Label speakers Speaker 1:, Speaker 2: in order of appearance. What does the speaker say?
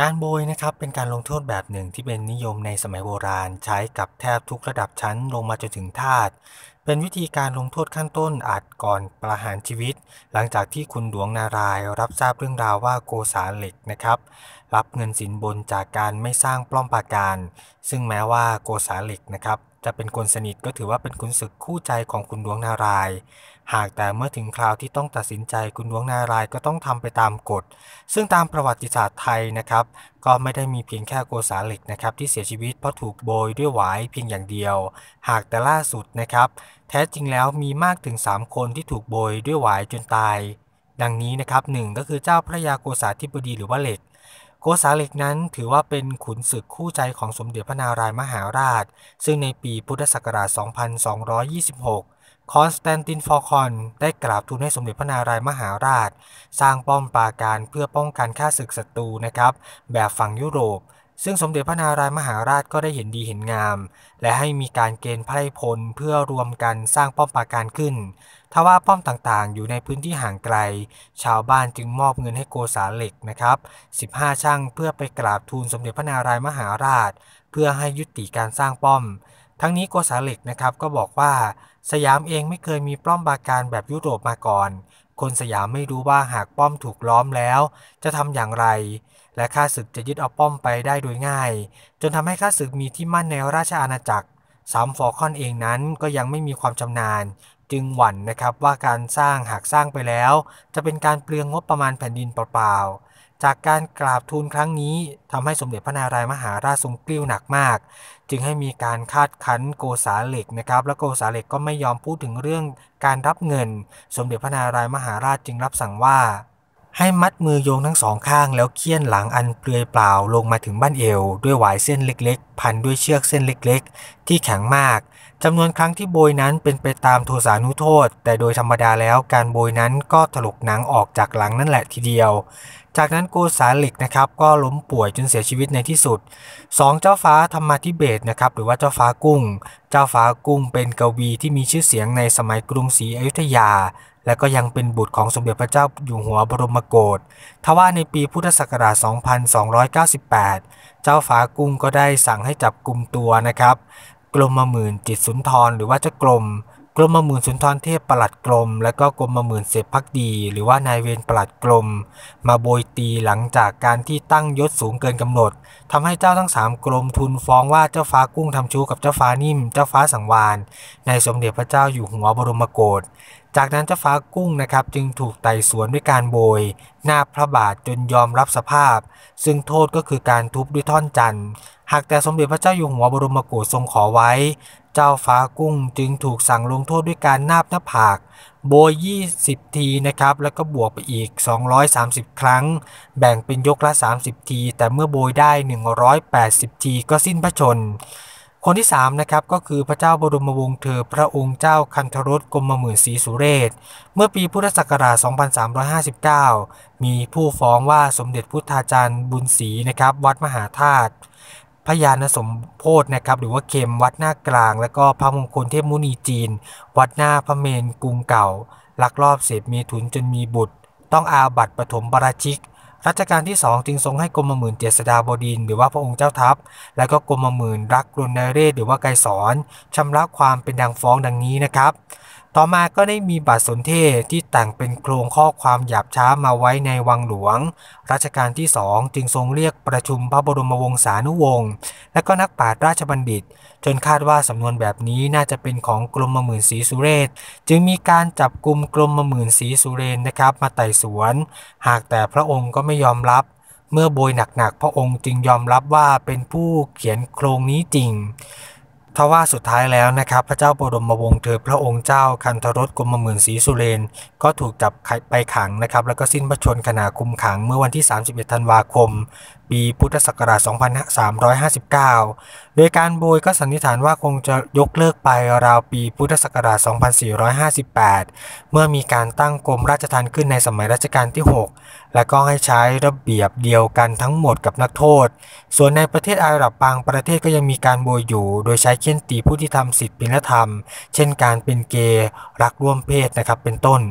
Speaker 1: การโบยนะครับเป็นการลงโทษแบบหนึ่งที่เป็นนิยมในสมัยโบราณใช้กับแทบทุกระดับชั้นลงมาจนถึงทาสเป็นวิธีการลงโทษขั้นต้นอาจก่อนประหารชีวิต หลังจากที่คุณหลวงนารายรับทราบเรื่องราวว่าโกษาเหล็กนะครับ รับเงินสินบนจากการไม่สร้างปล้อมปาการซึ่งแม้ว่าโกษาเหล็กนะครับจะเป็นคนสนิทก็ถือว่าเป็นคุณศึกคู่ใจของคุณหลวงนาราย หากแต่เมื่อถึงคราวที่ต้องตัดสินใจคุณหลวงนารายก็ต้องทำไปตามกฎ ซึ่งตามประวัติศาสตร์ไทยนะครับก็ไม่ได้มีเพียงแค่โกษาเหล็กนะครับที่เสียชีวิตเพราะถูกโบยด้วยหวายเพียงอย่างเดียว หากแต่ล่าสุดนะครับ แท้จริงแล้วมีมากถึง 3 คนที่ถูกโบยด้วยหวายจนตาย ดังนี้นะครับหก็คือเจ้าพระยาโกษาธิบดีหรือว่าเหล็กโกษาเหล็กนั้นถือว่าเป็นขุนศึกคู่ใจของสมเด็จพระนารายมหาราช ซึ่งในปีพุทธศักราช 2226คอนสแตนตินฟอคอนได้กราบทูลให้สมเด็จพระนารายมหาราช สร้างป้อมปราการเพื่อป้องกันข้าศึกศัตรูนะครับแบบฝั่งยุโรป ซึ่งสมเด็จพระนารายมหาราชก็ได้เห็นดีเห็นงาม และให้มีการเกณฑ์ไพร่พลเพื่อรวมกันสร้างป้อมปราการขึ้น ทว่าป้อมต่างๆอยู่ในพื้นที่ห่างไกล ชาวบ้านจึงมอบเงินให้โกษาเหล็กนะครับ 15 ช่างเพื่อไปกราบทูลสมเด็จพระนารายมหาราช เพื่อให้ยุติการสร้างป้อมทั้งนี้โกซาเล็กนะครับก็บอกว่า สยามเองไม่เคยมีป้อมปราการแบบยุโรปมาก่อน คนสยามไม่รู้ว่าหากป้อมถูกล้อมแล้ว จะทำอย่างไร และข้าศึกจะยึดเอาป้อมไปได้โดยง่าย จนทำให้ข้าศึกมีที่มั่นในราชอาณาจักรสามฟอคอนเองนั้นก็ยังไม่มีความชำนาญ จึงหวั่นนะครับว่าการสร้างหากสร้างไปแล้ว จะเป็นการเปลืองงบประมาณแผ่นดินเปล่าๆจากการกราบทูลครั้งนี้ ทำให้สมเด็จพระนารายมหาราชทรงกลิ้วหนักมาก จึงให้มีการคาดคั้นโกษาเหล็กนะครับและโกษาเหล็กก็ไม่ยอมพูดถึงเรื่องการรับเงิน สมเด็จพระนารายมหาราชจึงรับสั่งว่าให้มัดมือโยงทั้งสองข้างแล้วเคี่ยนหลังอันเปลือยเปล่าลงมาถึงบ้านเอว ด้วยหวายเส้นเล็กๆ พันด้วยเชือกเส้นเล็ก ๆ ที่แข็งมากจำนวนครั้งที่โบยนั้นเป็นไปตามโทสานุโทษ แต่โดยธรรมดาแล้วการโบยนั้นก็ถลกหนังออกจากหลังนั่นแหละทีเดียว จากนั้นโกสาลิกนะครับก็ล้มป่วยจนเสียชีวิตในที่สุดสองเจ้าฟ้าธรรมธิเบศนะครับหรือว่าเจ้าฟ้ากุ้ง เจ้าฟ้ากุ้งเป็นกวีที่มีชื่อเสียงในสมัยกรุงศรีอยุธยาและก็ยังเป็นบุตรของสมเด็จพระเจ้าอยู่หัวบรมโกศ ทว่าในปีพุทธศักราช 2298 เจ้าฟ้ากุ้งก็ได้สั่งให้จับกลุ่มตัวนะครับ กลมหมื่นจิตสุนทรหรือว่าเจ้ากลมกรมหมื่นสุนทรเทพประหลัดกรม และก็กรมหมื่นเสพพักดี หรือว่านายเวรปลัดกรมมาโบยตีหลังจากการที่ตั้งยศสูงเกินกำหนด ทำให้เจ้าทั้ง3กรมทุนฟ้องว่าเจ้าฟ้ากุ้งทำชู้กับเจ้าฟ้านิ่มเจ้าฟ้าสังวานในสมเด็จพระเจ้าอยู่หัวบรมโกศ จากนั้นเจ้าฟ้ากุ้งนะครับจึงถูกไต่สวนด้วยการโบย หน้าพระบาทจนยอมรับสภาพ ซึ่งโทษก็คือการทุบด้วยท่อนจันทร์หากแต่สมเด็จพระเจ้าอยู่หัวบรมโกศทรงขอไว้เจ้าฟ้ากุ้งจึงถูกสั่งลงโทษด้วยการนาบหน้าผาก โบย 20 ทีนะครับแล้วก็บวกไปอีก 230 ครั้ง แบ่งเป็นยกละ 30 ที แต่เมื่อโบยได้ 180 ทีก็สิ้นพระชน คนที่3นะครับก็คือพระเจ้าบรมวงศ์เธอพระองค์เจ้าคันธรสกรมหมื่นศรีสุเรศเมื่อปีพุทธศักราช 2359 มีผู้ฟ้องว่าสมเด็จพุทธาจารย์บุญศรีนะครับวัดมหาธาตุพยานสมโพธนะครับหรือว่า เข็มวัดหน้ากลาง แล้วก็พระมงคลเทพมุนีจีน วัดหน้าพระเมนกรุงเก่าลักลอบเสพเมถุนจนมีบุตร ต้องอาบัติปฐมปราชิกรัชกาลที่ 2 จึงทรงให้กรมหมื่นเจษฎาบดิน หรือว่าพระองค์เจ้าทัพ และก็กรมหมื่น รักรุณเรศ หรือว่าไกรสอนชำระความเป็นดังฟ้องดังนี้นะครับต่อมาก็ได้มีบัตรสนเทศที่แต่งเป็นโครงข้อความหยาบช้ามาไว้ในวังหลวงรัชกาลที่สองจึงทรงเรียกประชุมพระบรมวงศานุวงศ์และก็นักปราชญ์ราชบัณฑิต จนคาดว่าสำนวนแบบนี้น่าจะเป็นของกรมหมื่นศรีสุเรศจึงมีการจับกลุ่มกรมหมื่นศรีสุเรนนะครับมาไต่สวน หากแต่พระองค์ก็ไม่ยอมรับ เมื่อโบยหนักๆพระองค์จึงยอมรับว่าเป็นผู้เขียนโครงนี้จริงทว่าสุดท้ายแล้วนะครับพระเจ้าบรมวงศ์เธอพระองค์เจ้าคันธรสกรมหมื่นศรีสุเรน ก็ถูกจับไปขังนะครับแล้วก็สิ้นพระชนขณะคุมขังเมื่อวันที่ 31 ธันวาคมปีพุทธศักราช 2359 โดยการโบยก็สันนิษฐานว่าคงจะยกเลิกไปราวปีพุทธศักราช 2458 เมื่อมีการตั้งกรมราชทัณฑ์ขึ้นในสมัยรัชกาลที่ 6 และก็ให้ใช้ระเบียบเดียวกันทั้งหมดกับนักโทษ ส่วนในประเทศอาหรับบางประเทศก็ยังมีการโบยอยู่ โดยใช้เค่นตีผู้ที่ทำสิทธิพินธรรม เช่นการเป็นเกย์รักร่วมเพศนะครับ เป็นต้น